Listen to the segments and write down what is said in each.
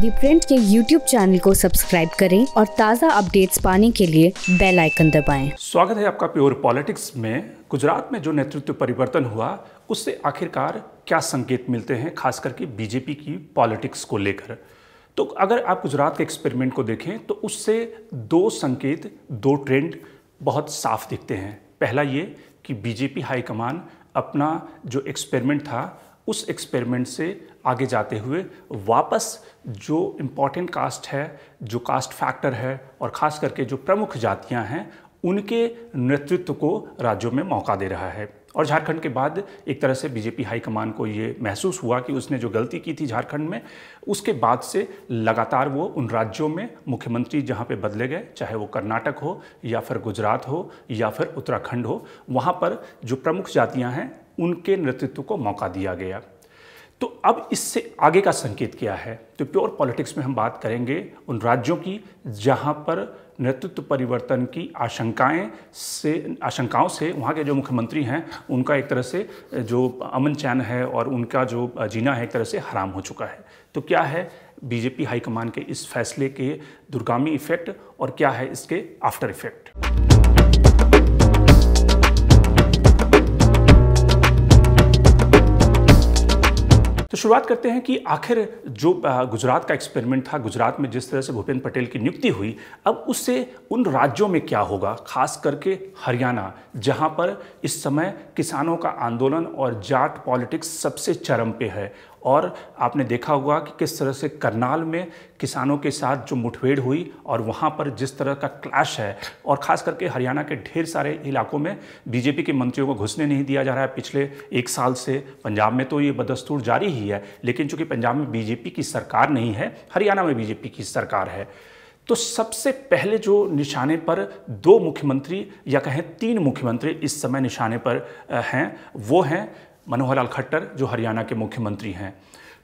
दी Print के YouTube चैनल को सब्सक्राइब करें और ताज़ा अपडेट्स पाने के लिए बेल आइकन दबाएं। स्वागत है आपका प्योर पॉलिटिक्स में गुजरात में जो नेतृत्व परिवर्तन हुआ उससे आखिरकार क्या संकेत मिलते हैं खास करके बीजेपी की पॉलिटिक्स को लेकर तो अगर आप गुजरात के एक्सपेरिमेंट को देखें तो उससे दो संकेत दो ट्रेंड बहुत साफ दिखते हैं पहला ये कि बीजेपी हाईकमान अपना जो एक्सपेरिमेंट था उस एक्सपेरिमेंट से आगे जाते हुए वापस जो इम्पॉर्टेंट कास्ट है जो कास्ट फैक्टर है और ख़ास करके जो प्रमुख जातियां हैं उनके नेतृत्व को राज्यों में मौका दे रहा है और झारखंड के बाद एक तरह से बीजेपी हाईकमान को ये महसूस हुआ कि उसने जो गलती की थी झारखंड में उसके बाद से लगातार वो उन राज्यों में मुख्यमंत्री जहाँ पे बदले गए चाहे वो कर्नाटक हो या फिर गुजरात हो या फिर उत्तराखंड हो वहाँ पर जो प्रमुख जातियाँ हैं उनके नेतृत्व को मौका दिया गया तो अब इससे आगे का संकेत क्या है तो प्योर पॉलिटिक्स में हम बात करेंगे उन राज्यों की जहां पर नेतृत्व परिवर्तन की आशंकाएं से आशंकाओं से वहाँ के जो मुख्यमंत्री हैं उनका एक तरह से जो अमन चैन है और उनका जो जीना है एक तरह से हराम हो चुका है तो क्या है बीजेपी हाईकमान के इस फैसले के दुर्गामी इफेक्ट और क्या है इसके आफ्टर इफेक्ट शुरुआत करते हैं कि आखिर जो गुजरात का एक्सपेरिमेंट था गुजरात में जिस तरह से भूपेंद्र पटेल की नियुक्ति हुई अब उससे उन राज्यों में क्या होगा खास करके हरियाणा जहां पर इस समय किसानों का आंदोलन और जाट पॉलिटिक्स सबसे चरम पे है और आपने देखा होगा कि किस तरह से करनाल में किसानों के साथ जो मुठभेड़ हुई और वहाँ पर जिस तरह का क्लैश है और ख़ास करके हरियाणा के ढेर सारे इलाकों में बीजेपी के मंत्रियों को घुसने नहीं दिया जा रहा है पिछले एक साल से पंजाब में तो ये बदस्तूर जारी ही है लेकिन चूँकि पंजाब में बीजेपी की सरकार नहीं है हरियाणा में बीजेपी की सरकार है तो सबसे पहले जो निशाने पर दो मुख्यमंत्री या कहें तीन मुख्यमंत्री इस समय निशाने पर हैं वो हैं मनोहर लाल खट्टर जो हरियाणा के मुख्यमंत्री हैं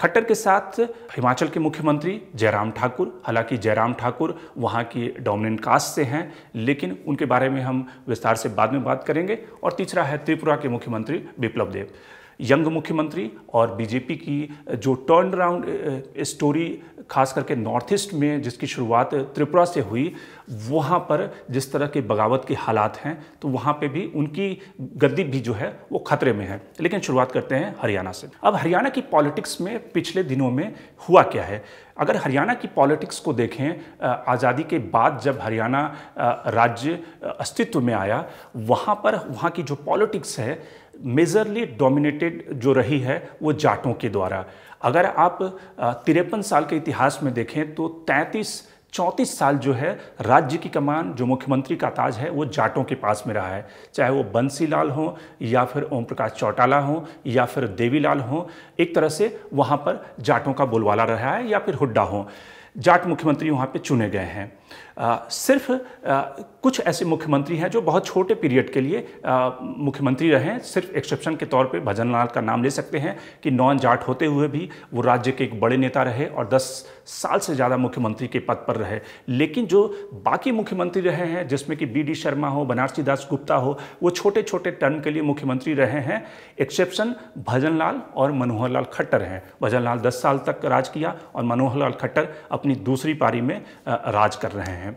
खट्टर के साथ हिमाचल के मुख्यमंत्री जयराम ठाकुर हालांकि जयराम ठाकुर वहाँ की डोमिनेंट कास्ट से हैं लेकिन उनके बारे में हम विस्तार से बाद में बात करेंगे और तीसरा है त्रिपुरा के मुख्यमंत्री बिप्लब देव यंग मुख्यमंत्री और बीजेपी की जो टर्न अराउंड स्टोरी खास करके नॉर्थ ईस्ट में जिसकी शुरुआत त्रिपुरा से हुई वहाँ पर जिस तरह के बगावत के हालात हैं तो वहाँ पे भी उनकी गद्दी भी जो है वो खतरे में है लेकिन शुरुआत करते हैं हरियाणा से अब हरियाणा की पॉलिटिक्स में पिछले दिनों में हुआ क्या है अगर हरियाणा की पॉलिटिक्स को देखें आज़ादी के बाद जब हरियाणा राज्य अस्तित्व में आया वहाँ पर वहाँ की जो पॉलिटिक्स है मेजरली डोमिनेटेड जो रही है वो जाटों के द्वारा अगर आप तिरपन साल के इतिहास में देखें तो 33 चौंतीस साल जो है राज्य की कमान जो मुख्यमंत्री का ताज है वो जाटों के पास में रहा है चाहे वो बंसी लाल हों या फिर ओम प्रकाश चौटाला हों या फिर देवीलाल हो हों एक तरह से वहाँ पर जाटों का बोलवाला रहा है या फिर हुड्डा हों जाट मुख्यमंत्री वहाँ पर चुने गए हैं आ, सिर्फ आ, कुछ ऐसे मुख्यमंत्री हैं जो बहुत छोटे पीरियड के लिए मुख्यमंत्री रहे हैं सिर्फ एक्सेप्शन के तौर पे भजन लाल का नाम ले सकते हैं कि नॉन जाट होते हुए भी वो राज्य के एक बड़े नेता रहे और 10 साल से ज़्यादा मुख्यमंत्री के पद पर रहे लेकिन जो बाकी मुख्यमंत्री रहे हैं जिसमें कि बी डी शर्मा हो बनारसी दास गुप्ता हो वो छोटे छोटे टर्म के लिए मुख्यमंत्री रहे हैं एक्सेप्शन भजन लाल और मनोहर लाल खट्टर हैं भजन लाल दस साल तक राज किया और मनोहर लाल खट्टर अपनी दूसरी पारी में राज कर रहे हैं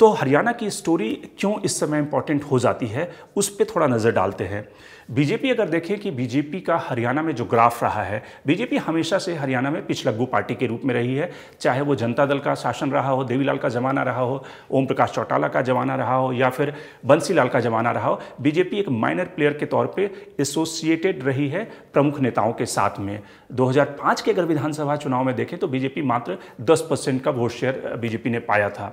तो हरियाणा की स्टोरी क्यों इस समय इंपॉर्टेंट हो जाती है उस पर थोड़ा नज़र डालते हैं बीजेपी अगर देखें कि बीजेपी का हरियाणा में जो ग्राफ रहा है बीजेपी हमेशा से हरियाणा में पिछलग्गू पार्टी के रूप में रही है चाहे वो जनता दल का शासन रहा हो देवीलाल का ज़माना रहा हो ओम प्रकाश चौटाला का ज़माना रहा हो या फिर बंसीलाल का ज़माना रहा हो बीजेपी एक माइनर प्लेयर के तौर पर एसोसिएटेड रही है प्रमुख नेताओं के साथ में 2005 के अगर विधानसभा चुनाव में देखें तो बीजेपी मात्र 10 परसेंट का वोट शेयर बीजेपी ने पाया था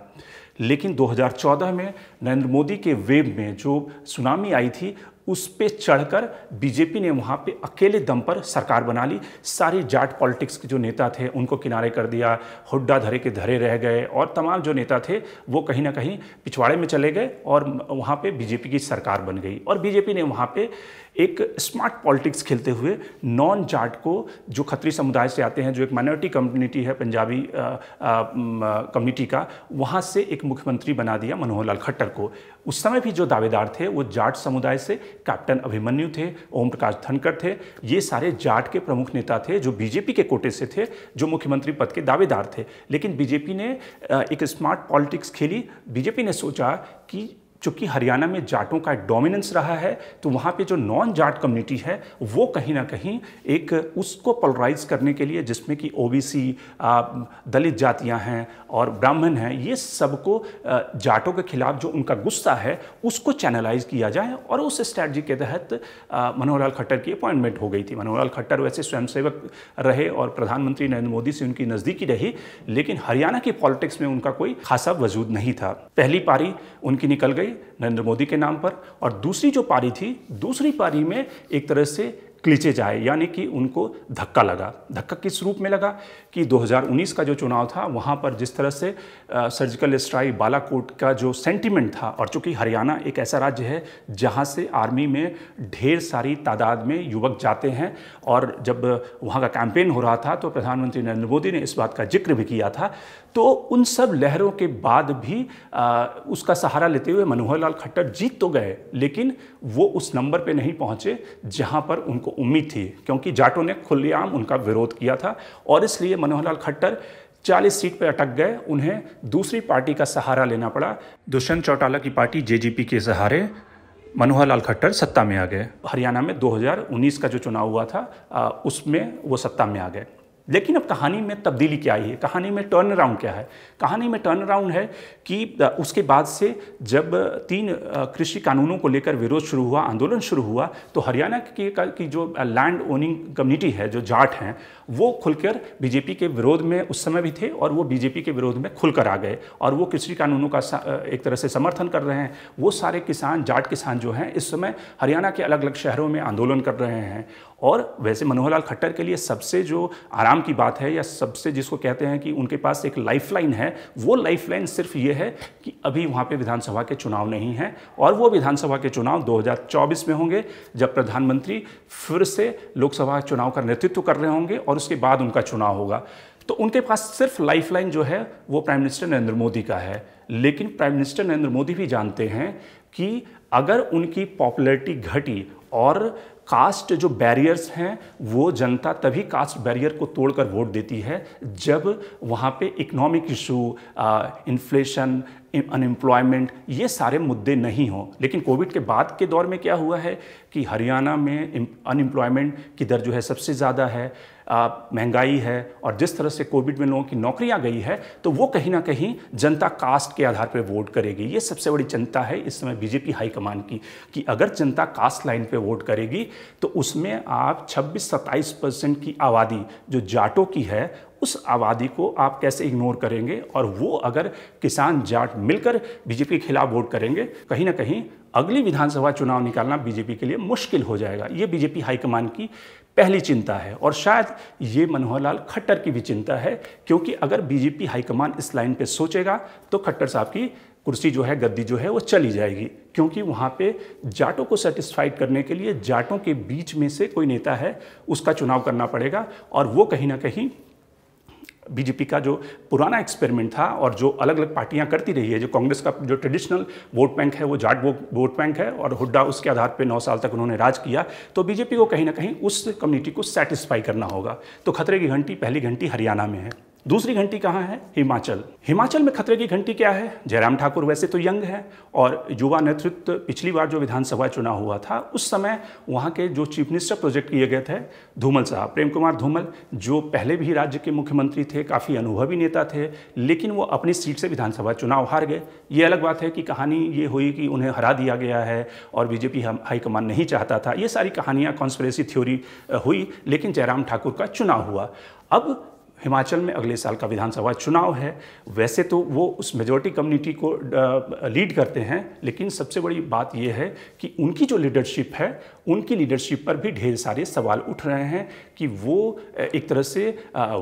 लेकिन 2014 में नरेंद्र मोदी के वेब में जो सुनामी आई थी उस पर चढ़कर बीजेपी ने वहाँ पे अकेले दम पर सरकार बना ली सारी जाट पॉलिटिक्स के जो नेता थे उनको किनारे कर दिया हुड्डा धरे के धरे रह गए और तमाम जो नेता थे वो कहीं ना कहीं पिछवाड़े में चले गए और वहाँ पे बीजेपी की सरकार बन गई और बीजेपी ने वहाँ पे एक स्मार्ट पॉलिटिक्स खेलते हुए नॉन जाट को जो खत्री समुदाय से आते हैं जो एक माइनॉरिटी कम्युनिटी है पंजाबी कम्युनिटी का वहाँ से एक मुख्यमंत्री बना दिया मनोहर लाल खट्टर को उस समय भी जो दावेदार थे वो जाट समुदाय से कैप्टन अभिमन्यु थे ओम प्रकाश धनखड़ थे ये सारे जाट के प्रमुख नेता थे जो बीजेपी के कोटे से थे जो मुख्यमंत्री पद के दावेदार थे लेकिन बीजेपी ने एक स्मार्ट पॉलिटिक्स खेली बीजेपी ने सोचा कि चूँकि हरियाणा में जाटों का डोमिनेंस रहा है तो वहाँ पे जो नॉन जाट कम्युनिटी है वो कहीं ना कहीं एक उसको पोलराइज करने के लिए जिसमें कि ओबीसी दलित जातियाँ हैं और ब्राह्मण हैं ये सबको जाटों के खिलाफ जो उनका गुस्सा है उसको चैनलाइज किया जाए और उस स्ट्रैटी के तहत मनोहर लाल खट्टर की अपॉइंटमेंट हो गई थी मनोहर लाल खट्टर वैसे स्वयंसेवक रहे और प्रधानमंत्री नरेंद्र मोदी से उनकी नज़दीकी रही लेकिन हरियाणा की पॉलिटिक्स में उनका कोई खासा वजूद नहीं था पहली पारी उनकी निकल गई नरेंद्र मोदी के नाम पर और दूसरी जो पारी थी दूसरी पारी में एक तरह से क्लीचे जाए यानी कि उनको धक्का लगा धक्का किस रूप में लगा कि 2019 का जो चुनाव था वहाँ पर जिस तरह से आ, सर्जिकल स्ट्राइक बालाकोट का जो सेंटिमेंट था और चूँकि हरियाणा एक ऐसा राज्य है जहाँ से आर्मी में ढेर सारी तादाद में युवक जाते हैं और जब वहाँ का कैंपेन हो रहा था तो प्रधानमंत्री नरेंद्र मोदी ने इस बात का जिक्र भी किया था तो उन सब लहरों के बाद भी आ, उसका सहारा लेते हुए मनोहर लाल खट्टर जीत तो गए लेकिन वो उस नंबर पर नहीं पहुँचे जहाँ पर उनको उम्मीद थी क्योंकि जाटों ने खुलेआम उनका विरोध किया था और इसलिए मनोहर लाल खट्टर 40 सीट पर अटक गए उन्हें दूसरी पार्टी का सहारा लेना पड़ा दुष्यंत चौटाला की पार्टी जेजीपी के सहारे मनोहर लाल खट्टर सत्ता में आ गए हरियाणा में 2019 का जो चुनाव हुआ था उसमें वो सत्ता में आ गए लेकिन अब कहानी में तब्दीली क्या आई है कहानी में टर्न अराउंड क्या है कहानी में टर्न अराउंड है कि उसके बाद से जब तीन कृषि कानूनों को लेकर विरोध शुरू हुआ आंदोलन शुरू हुआ तो हरियाणा की, की जो लैंड ओनिंग कम्युनिटी है जो जाट हैं वो खुलकर बीजेपी के विरोध में उस समय भी थे और वो बीजेपी के विरोध में खुलकर आ गए और वो कृषि कानूनों का एक तरह से समर्थन कर रहे हैं वो सारे किसान जाट किसान जो हैं इस समय हरियाणा के अलग अलग शहरों में आंदोलन कर रहे हैं और वैसे मनोहर लाल खट्टर के लिए सबसे जो आराम आराम की बात है या सबसे जिसको कहते हैं कि उनके पास एक लाइफलाइन है वो लाइफलाइन सिर्फ ये है कि अभी वहाँ पे विधानसभा के चुनाव नहीं हैं और वो विधानसभा के चुनाव 2024 में होंगे जब प्रधानमंत्री फिर से लोकसभा चुनाव का नेतृत्व कर रहे होंगे और उसके बाद उनका चुनाव होगा तो उनके पास सिर्फ लाइफलाइन जो है वो प्राइम मिनिस्टर नरेंद्र मोदी का है लेकिन प्राइम मिनिस्टर नरेंद्र मोदी भी जानते हैं कि अगर उनकी पॉपुलैरिटी घटी और कास्ट जो बैरियर्स हैं वो जनता तभी कास्ट बैरियर को तोड़कर वोट देती है जब वहाँ पे इकोनॉमिक इशू इन्फ्लेशन अनएम्प्लॉयमेंट ये सारे मुद्दे नहीं हों लेकिन कोविड के बाद के दौर में क्या हुआ है कि हरियाणा में अनएम्प्लॉयमेंट की दर जो है सबसे ज़्यादा है महंगाई है और जिस तरह से कोविड में लोगों की नौकरियां गई है तो वो कहीं ना कहीं जनता कास्ट के आधार पर वोट करेगी ये सबसे बड़ी चिंता है इस समय बीजेपी हाईकमान की कि अगर जनता कास्ट लाइन पर वोट करेगी तो उसमें आप छब्बीस सत्ताईस परसेंट की आबादी जो जाटों की है उस आबादी को आप कैसे इग्नोर करेंगे और वो अगर किसान जाट मिलकर बीजेपी के खिलाफ वोट करेंगे कहीं ना कहीं अगली विधानसभा चुनाव निकालना बीजेपी के लिए मुश्किल हो जाएगा ये बीजेपी हाईकमान की पहली चिंता है और शायद ये मनोहर लाल खट्टर की भी चिंता है क्योंकि अगर बीजेपी हाईकमान इस लाइन पे सोचेगा तो खट्टर साहब की कुर्सी जो है गद्दी जो है वो चली जाएगी क्योंकि वहाँ पे जाटों को सेटिस्फाइड करने के लिए जाटों के बीच में से कोई नेता है उसका चुनाव करना पड़ेगा और वो कहीं ना कहीं बीजेपी का जो पुराना एक्सपेरिमेंट था और जो अलग अलग पार्टियां करती रही है जो कांग्रेस का जो ट्रेडिशनल वोट बैंक है वो जाट वोट बैंक है और हुड्डा उसके आधार पर नौ साल तक उन्होंने राज किया तो बीजेपी को कहीं ना कहीं उस कम्युनिटी को सेटिस्फाई करना होगा तो खतरे की घंटी पहली घंटी हरियाणा में है दूसरी घंटी कहाँ है हिमाचल हिमाचल में खतरे की घंटी क्या है जयराम ठाकुर वैसे तो यंग है और युवा नेतृत्व पिछली बार जो विधानसभा चुनाव हुआ था उस समय वहाँ के जो चीफ मिनिस्टर प्रोजेक्ट किए गए थे धूमल साहब प्रेम कुमार धूमल जो पहले भी राज्य के मुख्यमंत्री थे काफ़ी अनुभवी नेता थे लेकिन वो अपनी सीट से विधानसभा चुनाव हार गए ये अलग बात है कि कहानी ये हुई कि उन्हें हरा दिया गया है और बीजेपी हम हाईकमान नहीं चाहता था ये सारी कहानियाँ कॉन्स्परेसी थ्योरी हुई लेकिन जयराम ठाकुर का चुनाव हुआ अब हिमाचल में अगले साल का विधानसभा चुनाव है वैसे तो वो उस मेजोरिटी कम्युनिटी को लीड करते हैं लेकिन सबसे बड़ी बात यह है कि उनकी जो लीडरशिप है उनकी लीडरशिप पर भी ढेर सारे सवाल उठ रहे हैं कि वो एक तरह से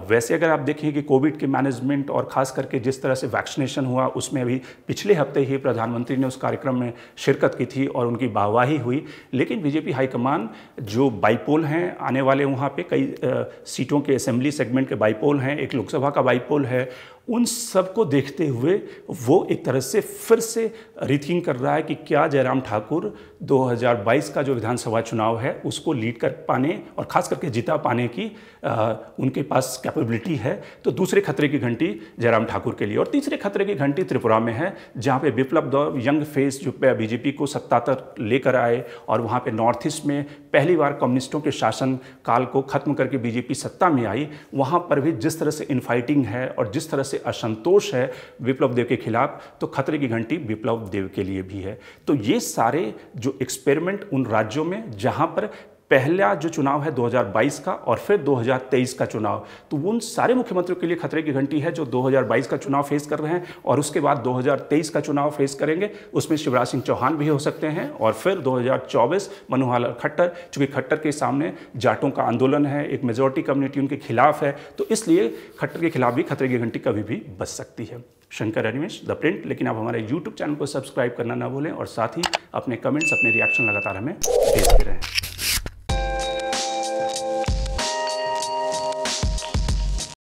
वैसे अगर आप देखें कि कोविड के मैनेजमेंट और ख़ास करके जिस तरह से वैक्सीनेशन हुआ उसमें अभी पिछले हफ्ते ही प्रधानमंत्री ने उस कार्यक्रम में शिरकत की थी और उनकी वाहवाही हुई लेकिन बीजेपी हाईकमान जो बाईपोल हैं आने वाले वहाँ पर कई सीटों के असेंबली सेगमेंट के बाईपोल पोल हैं एक लोकसभा का बाईपोल है उन सब को देखते हुए वो एक तरह से फिर से रिथिंग कर रहा है कि क्या जयराम ठाकुर 2022 का जो विधानसभा चुनाव है उसको लीड कर पाने और ख़ास करके जीता पाने की आ, उनके पास कैपेबिलिटी है तो दूसरे खतरे की घंटी जयराम ठाकुर के लिए और तीसरे खतरे की घंटी त्रिपुरा में है जहाँ पे विप्लव दौर यंग फेस जो बीजेपी को सत्ता तक लेकर आए और वहाँ पर नॉर्थ ईस्ट में पहली बार कम्युनिस्टों के शासन काल को ख़त्म करके बीजेपी सत्ता में आई वहाँ पर भी जिस तरह से इनफाइटिंग है और जिस तरह से असंतोष है विप्लव देव के खिलाफ तो खतरे की घंटी विप्लव देव के लिए भी है तो ये सारे जो एक्सपेरिमेंट उन राज्यों में जहाँ पर पहला जो चुनाव है 2022 का और फिर 2023 का चुनाव तो उन सारे मुख्यमंत्रियों के लिए खतरे की घंटी है जो 2022 का चुनाव फेस कर रहे हैं और उसके बाद 2023 का चुनाव फेस करेंगे उसमें शिवराज सिंह चौहान भी हो सकते हैं और फिर 2024 मनोहर लाल खट्टर चूँकि खट्टर के सामने जाटों का आंदोलन है एक मेजोरिटी कम्युनिटी उनके खिलाफ है तो इसलिए खट्टर के खिलाफ भी खतरे की घंटी कभी भी बच सकती है शंकर अनिमेश द प्रिंट लेकिन आप हमारे यूट्यूब चैनल को सब्सक्राइब करना ना भूलें और साथ ही अपने कमेंट्स अपने रिएक्शन लगातार हमें भेजते रहें